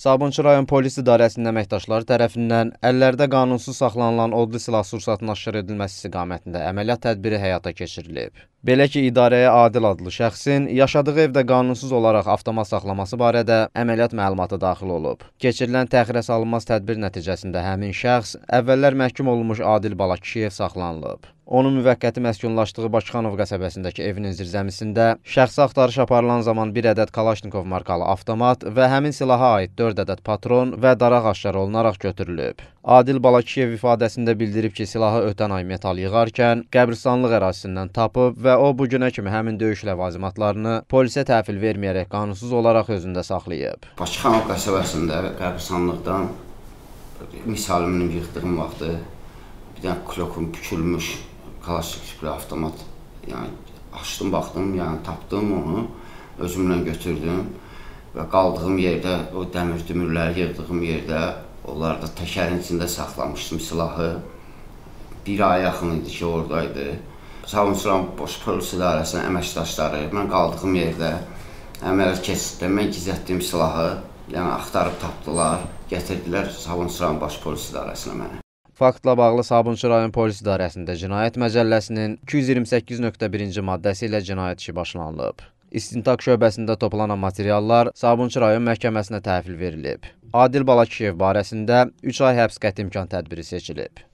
Sabunçu rayon polis idarəsinin əməkdaşları tərəfindən əllərdə qanunsuz saxlanılan odlu silah sursatına aşır edilməsi istiqamətində əməliyyat tədbiri həyata keçirilib. Belə ki, idarəyə Adil adlı şəxsin yaşadığı evdə qanunsuz olaraq avtomat saxlaması barədə əməliyyat məlumatı daxil olub. Keçirilən təxirə salınmaz tədbir nəticəsində həmin şəxs əvvəllər məhkum olunmuş Adil Balakişiyev saxlanılıb. Onun müvəqqəti məskunlaşdığı Bakıxanov qəsəbəsindəki evinin zirzəmisində şəxsi axtarış aparılan zaman bir ədəd Kalaşnikov markalı avtomat və həmin silaha aid 4 ədəd patron və daraq aşkar olunaraq götürülüb. Adil Balakiyev ifadəsində bildirib ki, silahı ötən ay metal yığarkən qəbristanlıq ərazisindən tapıb və o bu günə kimi həmin döyüş ləvazimatlarını polisə təhvil verməyərək qanunsuz olaraq özündə saxlayıb. Bakıxanov qəsəbəsində qəbristanlıqdan misalımını yığdığım vaxtı bir dənə klokum bükülmüş klassik bir avtomat. Yəni açdım, baxdım, yəni tapdım onu, özümlə götürdüm və qaldığım yerdə, o dəmir dümürləri yığdığım yerdə, onları da təkərin içində saxlamışdım silahı. Bir ay yaxın idi ki, oradaydı. Savunçuram Boş Polis İdarəsinin əməkdaşları, mən qaldığım yerdə, əmələr keçiddə mən gizlətdiyim silahı, yəni axtarıb tapdılar, gətirdilər Savunçuram Baş Polis İdarəsinə mənə. Faktla bağlı Sabunçu rayon polis idarəsində cinayət məcəlləsinin 228.1-ci maddəsi ilə cinayət işi başlanılıb. İstintak şöbəsində toplanan materiallar Sabunçu rayon məhkəməsinə təhvil verilib. Adil Balakişiyev barəsində 3 ay həbs qəti imkan tədbiri seçilib.